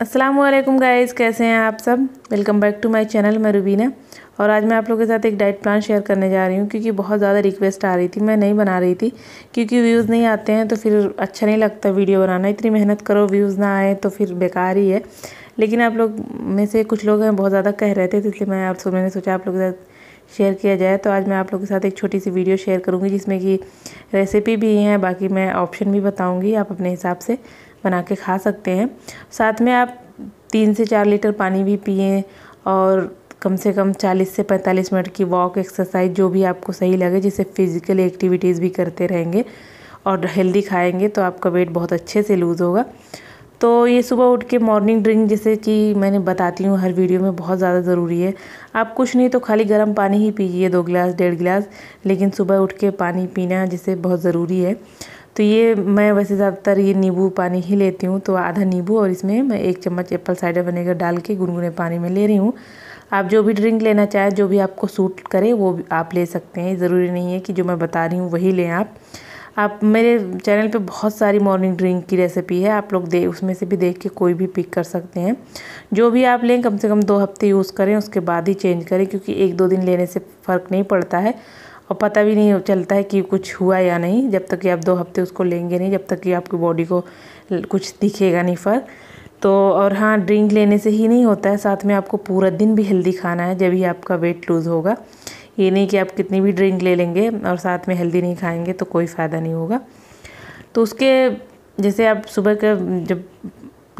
Aslam guys कैसे हैं आप सब welcome back to my channel मैं रुबीना और आज मैं आप लोगों के साथ एक डाइट प्लान शेयर करने जा रही हूँ क्योंकि बहुत ज़्यादा रिक्वेस्ट आ रही थी मैं नहीं बना रही थी क्योंकि व्यूज़ नहीं आते हैं तो फिर अच्छा नहीं लगता वीडियो बनाना इतनी मेहनत करो व्यूज़ ना आए तो फिर बेकार ही है लेकिन आप लोग में से कुछ लोग हैं बहुत ज़्यादा कह रहे थे तो इसलिए मैं आप मैंने सोचा आप लोग के साथ शेयर किया जाए तो आज मैं आप लोगों के साथ एक छोटी सी वीडियो शेयर करूँगी जिसमें कि रेसिपी भी हैं बाकी मैं ऑप्शन भी बताऊँगी आप अपने हिसाब से बना के खा सकते हैं साथ में आप तीन से चार लीटर पानी भी पिए और कम से कम चालीस से पैंतालीस मिनट की वॉक एक्सरसाइज जो भी आपको सही लगे जिसे फिज़िकल एक्टिविटीज़ भी करते रहेंगे और हेल्दी खाएंगे तो आपका वेट बहुत अच्छे से लूज़ होगा तो ये सुबह उठ के मॉर्निंग ड्रिंक जैसे कि मैंने बताती हूँ हर वीडियो में बहुत ज़्यादा ज़रूरी है आप कुछ नहीं तो खाली गर्म पानी ही पीजिए दो गिलास डेढ़ गिलास लेकिन सुबह उठ के पानी पीना जैसे बहुत ज़रूरी है तो ये मैं वैसे ज़्यादातर ये नींबू पानी ही लेती हूँ तो आधा नींबू और इसमें मैं एक चम्मच एप्पल साइडर विनेगर डाल के गुनगुने पानी में ले रही हूँ आप जो भी ड्रिंक लेना चाहें जो भी आपको सूट करे वो आप ले सकते हैं ज़रूरी नहीं है कि जो मैं बता रही हूँ वही लें आप आप मेरे चैनल पे बहुत सारी मॉर्निंग ड्रिंक की रेसिपी है आप लोग दे उसमें से भी देख के कोई भी पिक कर सकते हैं जो भी आप लें कम से कम दो हफ्ते यूज़ करें उसके बाद ही चेंज करें क्योंकि एक दो दिन लेने से फ़र्क नहीं पड़ता है और पता भी नहीं चलता है कि कुछ हुआ या नहीं जब तक कि आप दो हफ्ते उसको लेंगे नहीं जब तक कि आपकी बॉडी को कुछ दिखेगा नहीं फ़र्क तो और हाँ ड्रिंक लेने से ही नहीं होता है साथ में आपको पूरा दिन भी हेल्दी खाना है जब ही आपका वेट लूज़ होगा ये नहीं कि आप कितनी भी ड्रिंक ले लेंगे और साथ में हेल्दी नहीं खाएंगे तो कोई फ़ायदा नहीं होगा तो उसके जैसे आप सुबह का जब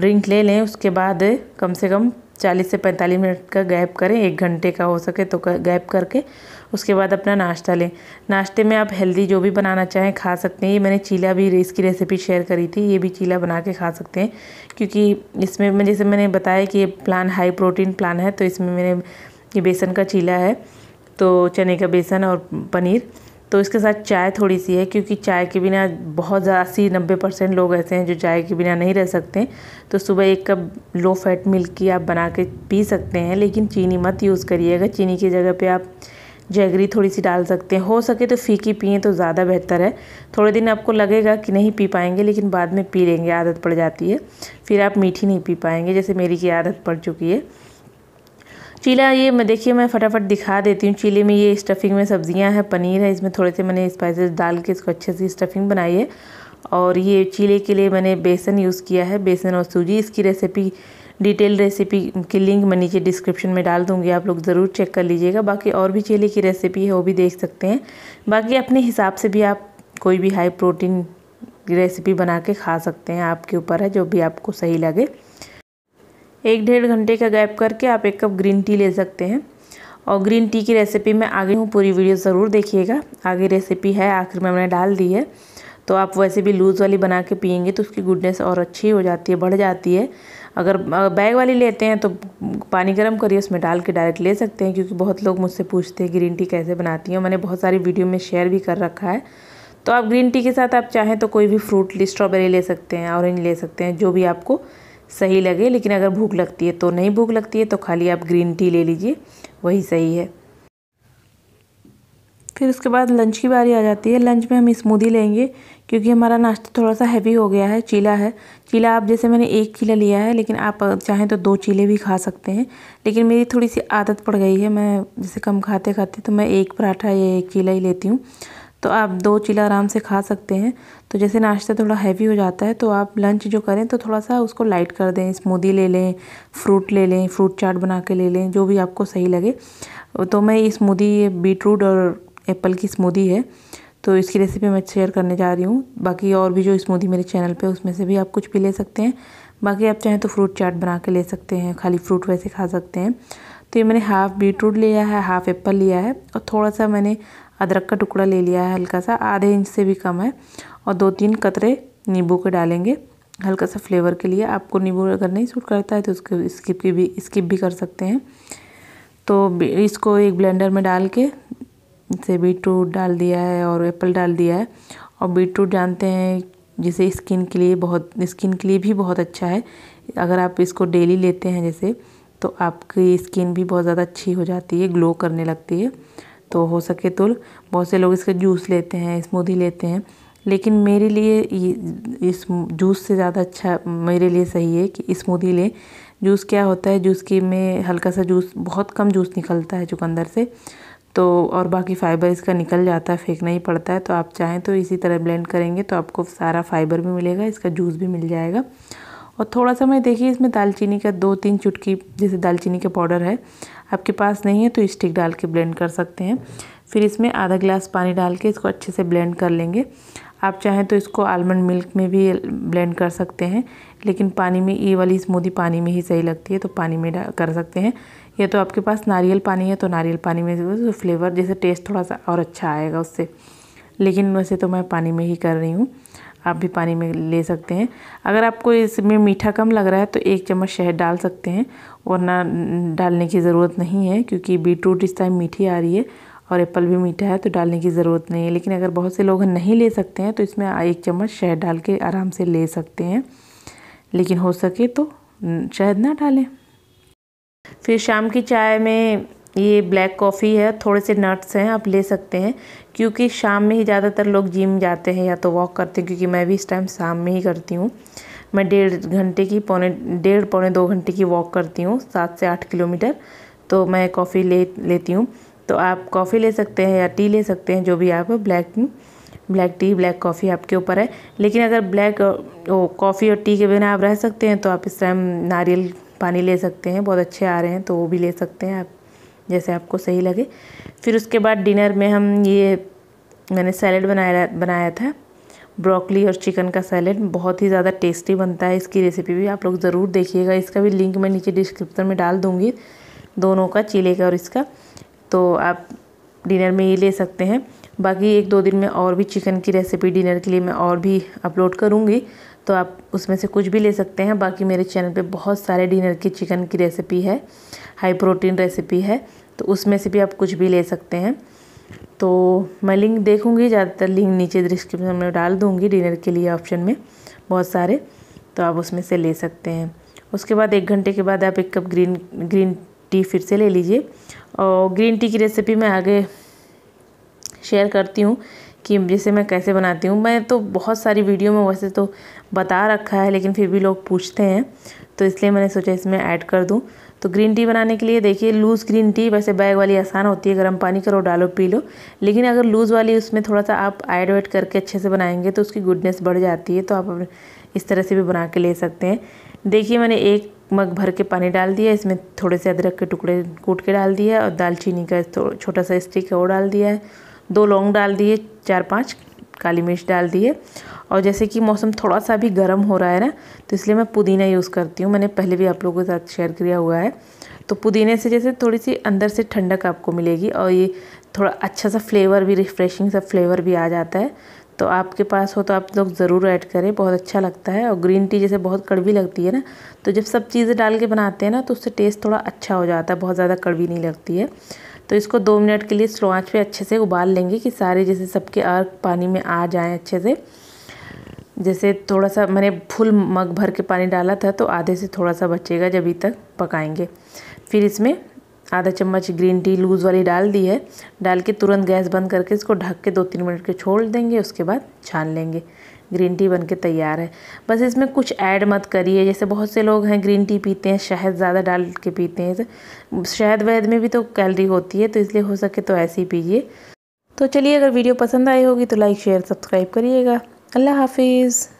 ड्रिंक ले लें उसके बाद कम से कम चालीस से पैंतालीस मिनट का गैप करें एक घंटे का हो सके तो गैप करके उसके बाद अपना नाश्ता लें नाश्ते में आप हेल्दी जो भी बनाना चाहें खा सकते हैं ये मैंने चीला भी इसकी रेसिपी शेयर करी थी ये भी चीला बना के खा सकते हैं क्योंकि इसमें मैं जैसे मैंने बताया कि ये प्लान हाई प्रोटीन प्लान है तो इसमें मैंने ये बेसन का चीला है तो चने का बेसन और पनीर तो इसके साथ चाय थोड़ी सी है क्योंकि चाय के बिना बहुत ज़्यादा अस्सी नब्बे परसेंट लोग ऐसे हैं जो चाय के बिना नहीं रह सकते तो सुबह एक कप लो फैट मिल्क की आप बना के पी सकते हैं लेकिन चीनी मत यूज़ करिएगा चीनी की जगह पे आप जैगरी थोड़ी सी डाल सकते हैं हो सके तो फीकी पिए तो ज़्यादा बेहतर है थोड़े दिन आपको लगेगा कि नहीं पी पाएंगे लेकिन बाद में पी लेंगे आदत पड़ जाती है फिर आप मीठी नहीं पी पाएंगे जैसे मेरी की आदत पड़ चुकी है चीला ये मैं देखिए मैं फटाफट दिखा देती हूँ चीले में ये स्टफिंग में सब्जियाँ हैं पनीर है इसमें थोड़े से मैंने स्पाइसेस डाल के इसको अच्छे से स्टफिंग बनाई है और ये चीले के लिए मैंने बेसन यूज़ किया है बेसन और सूजी इसकी रेसिपी डिटेल रेसिपी की लिंक मैं नीचे डिस्क्रिप्शन में डाल दूँगी आप लोग ज़रूर चेक कर लीजिएगा बाकी और भी चीले की रेसिपी है वो भी देख सकते हैं बाकी अपने हिसाब से भी आप कोई भी हाई प्रोटीन रेसिपी बना के खा सकते हैं आपके ऊपर है जो भी आपको सही लगे एक डेढ़ घंटे का गैप करके आप एक कप ग्रीन टी ले सकते हैं और ग्रीन टी की रेसिपी मैं आगे हूँ पूरी वीडियो ज़रूर देखिएगा आगे रेसिपी है आखिर में मैंने डाल दी है तो आप वैसे भी लूज़ वाली बना के पियेंगे तो उसकी गुडनेस और अच्छी हो जाती है बढ़ जाती है अगर बैग वाली लेते हैं तो पानी गर्म करिए उसमें डाल के डायरेक्ट ले सकते हैं क्योंकि बहुत लोग मुझसे पूछते हैं ग्रीन टी कैसे बनाती हैं मैंने बहुत सारी वीडियो में शेयर भी कर रखा है तो आप ग्रीन टी के साथ आप चाहें तो कोई भी फ्रूट स्ट्रॉबेरी ले सकते हैं ऑरेंज ले सकते हैं जो भी आपको सही लगे लेकिन अगर भूख लगती है तो नहीं भूख लगती है तो खाली आप ग्रीन टी ले लीजिए वही सही है फिर उसके बाद लंच की बारी आ जाती है लंच में हम स्मूदी लेंगे क्योंकि हमारा नाश्ता थोड़ा सा हैवी हो गया है चीला है चीला आप जैसे मैंने एक चीला लिया है लेकिन आप चाहें तो दो चीले भी खा सकते हैं लेकिन मेरी थोड़ी सी आदत पड़ गई है मैं जैसे कम खाते खाते तो मैं एक पराठा या एक चीला ही लेती हूँ तो आप दो चीला आराम से खा सकते हैं तो जैसे नाश्ता थोड़ा हैवी हो जाता है तो आप लंच जो करें तो थोड़ा सा उसको लाइट कर दें स्मूदी ले लें फ्रूट ले लें फ्रूट चाट बना के ले लें जो भी आपको सही लगे तो मैं ये स्मूदी ये बीटरूट और एप्पल की स्मूदी है तो इसकी रेसिपी मैं शेयर करने जा रही हूँ बाकी और भी जो स्मूदी मेरे चैनल पर उसमें से भी आप कुछ भी ले सकते हैं बाकी आप चाहें तो फ्रूट चाट बना के ले सकते हैं खाली फ्रूट वैसे खा सकते हैं तो ये मैंने हाफ़ बीट रूट लिया है हाफ़ एप्पल लिया है और थोड़ा सा मैंने अदरक का टुकड़ा ले लिया है हल्का सा आधे इंच से भी कम है और दो तीन कतरे नींबू के डालेंगे हल्का सा फ्लेवर के लिए आपको नींबू अगर नहीं सूट करता है तो उसको स्किप की भी स्किप भी कर सकते हैं तो इसको एक ब्लेंडर में डाल के जैसे बीट रूट डाल दिया है और एप्पल डाल दिया है और बीट रूट जानते हैं जिसे स्किन के लिए बहुत स्किन के लिए भी बहुत अच्छा है अगर आप इसको डेली लेते हैं जैसे तो आपकी स्किन भी बहुत ज़्यादा अच्छी हो जाती है ग्लो करने लगती है तो हो सके तो बहुत से लोग इसका जूस लेते हैं स्मूदी लेते हैं लेकिन मेरे लिए इस जूस से ज़्यादा अच्छा मेरे लिए सही है कि स्मूदी लें जूस क्या होता है जूस की में हल्का सा जूस बहुत कम जूस निकलता है चुकंदर से तो और बाकी फ़ाइबर इसका निकल जाता है फेंकना ही पड़ता है तो आप चाहें तो इसी तरह ब्लेंड करेंगे तो आपको सारा फाइबर भी मिलेगा इसका जूस भी मिल जाएगा और थोड़ा सा मैं देखिए इसमें दालचीनी का दो तीन चुटकी जैसे दालचीनी का पाउडर है आपके पास नहीं है तो स्टिक डाल के ब्लेंड कर सकते हैं फिर इसमें आधा गिलास पानी डाल के इसको अच्छे से ब्लेंड कर लेंगे आप चाहें तो इसको आलमंड मिल्क में भी ब्लेंड कर सकते हैं लेकिन पानी में ये वाली स्मूदी पानी में ही सही लगती है तो पानी में कर सकते हैं या तो आपके पास नारियल पानी है तो नारियल पानी में तो फ्लेवर जैसे टेस्ट थोड़ा सा और अच्छा आएगा उससे लेकिन वैसे तो मैं पानी में ही कर रही हूँ आप भी पानी में ले सकते हैं अगर आपको इसमें मीठा कम लग रहा है तो एक चम्मच शहद डाल सकते हैं वरना डालने की ज़रूरत नहीं है क्योंकि बीटरूट इस टाइम मीठी आ रही है और एप्पल भी मीठा है तो डालने की ज़रूरत नहीं है लेकिन अगर बहुत से लोग नहीं ले सकते हैं तो इसमें एक चम्मच शहद डाल के आराम से ले सकते हैं लेकिन हो सके तो शहद ना डालें फिर शाम की चाय में ये ब्लैक कॉफ़ी है थोड़े से नट्स हैं आप ले सकते हैं क्योंकि शाम में ही ज़्यादातर लोग जिम जाते हैं या तो वॉक करते हैं क्योंकि मैं भी इस टाइम शाम में ही करती हूँ मैं डेढ़ घंटे की पौने डेढ़ पौने दो घंटे की वॉक करती हूँ सात से आठ किलोमीटर तो मैं कॉफ़ी ले लेती हूँ तो आप कॉफ़ी ले सकते हैं या टी ले सकते हैं जो भी आप black black tea black coffee आपके ऊपर है लेकिन अगर ब्लैक कॉफ़ी और टी के बिना आप रह सकते हैं तो आप इस टाइम नारियल पानी ले सकते हैं बहुत अच्छे आ रहे हैं तो वो भी ले सकते हैं आप जैसे आपको सही लगे फिर उसके बाद डिनर में हम ये मैंने सैलड बनाया बनाया था ब्रोकली और चिकन का सैलड बहुत ही ज़्यादा टेस्टी बनता है इसकी रेसिपी भी आप लोग ज़रूर देखिएगा इसका भी लिंक मैं नीचे डिस्क्रिप्शन में डाल दूँगी दोनों का चिले का और इसका तो आप डिनर में ये ले सकते हैं बाकी एक दो दिन में और भी चिकन की रेसिपी डिनर के लिए मैं और भी अपलोड करूँगी तो आप उसमें से कुछ भी ले सकते हैं बाकी मेरे चैनल पे बहुत सारे डिनर की चिकन की रेसिपी है हाई प्रोटीन रेसिपी है तो उसमें से भी आप कुछ भी ले सकते हैं तो मैं लिंक देखूँगी ज़्यादातर लिंक नीचे डिस्क्रिप्शन में डाल दूँगी डिनर के लिए ऑप्शन में बहुत सारे तो आप उसमें से ले सकते हैं उसके बाद एक घंटे के बाद आप एक कप ग्रीन ग्रीन टी फिर से ले लीजिए और ग्रीन टी की रेसिपी मैं आगे शेयर करती हूँ कि जैसे मैं कैसे बनाती हूँ मैं तो बहुत सारी वीडियो में वैसे तो बता रखा है लेकिन फिर भी लोग पूछते हैं तो इसलिए मैंने सोचा इसमें ऐड कर दूँ तो ग्रीन टी बनाने के लिए देखिए लूज़ ग्रीन टी वैसे बैग वाली आसान होती है गर्म पानी करो डालो पी लो लेकिन अगर लूज़ वाली उसमें थोड़ा सा आप ऐड वेड करके अच्छे से बनाएंगे तो उसकी गुडनेस बढ़ जाती है तो आप इस तरह से भी बना के ले सकते हैं देखिए मैंने एक मग भर के पानी डाल दिया इसमें थोड़े से अदरक के टुकड़े कूट के डाल दिया और दालचीनी का छोटा सा स्टिक है वो डाल दिया है दो लौंग डाल दिए चार पांच काली मिर्च डाल दिए और जैसे कि मौसम थोड़ा सा भी गर्म हो रहा है ना तो इसलिए मैं पुदीना यूज़ करती हूँ मैंने पहले भी आप लोगों के साथ शेयर किया हुआ है तो पुदीने से जैसे थोड़ी सी अंदर से ठंडक आपको मिलेगी और ये थोड़ा अच्छा सा फ्लेवर भी रिफ्रेशिंग सा फ्लेवर भी आ जाता है तो आपके पास हो तो आप लोग ज़रूर ऐड करें बहुत अच्छा लगता है और ग्रीन टी जैसे बहुत कड़वी लगती है ना तो जब सब चीज़ें डाल के बनाते हैं ना तो उससे टेस्ट थोड़ा अच्छा हो जाता है बहुत ज़्यादा कड़वी नहीं लगती है तो इसको दो मिनट के लिए स्लो आँच पर अच्छे से उबाल लेंगे कि सारे जैसे सबके अर्क पानी में आ जाएँ अच्छे से जैसे थोड़ा सा मैंने फुल मग भर के पानी डाला था तो आधे से थोड़ा सा बचेगा जब तक पकाएंगे फिर इसमें आधा चम्मच ग्रीन टी लूज़ वाली डाल दी है डाल के तुरंत गैस बंद करके इसको ढक के दो तीन मिनट के छोड़ देंगे उसके बाद छान लेंगे ग्रीन टी बनके तैयार है बस इसमें कुछ ऐड मत करिए जैसे बहुत से लोग हैं ग्रीन टी पीते हैं शहद ज़्यादा डाल के पीते हैं शहद वहद में भी तो कैलरी होती है तो इसलिए हो सके तो ऐसे ही पीजिए तो चलिए अगर वीडियो पसंद आई होगी तो लाइक शेयर सब्सक्राइब करिएगा अल्लाह हाफिज़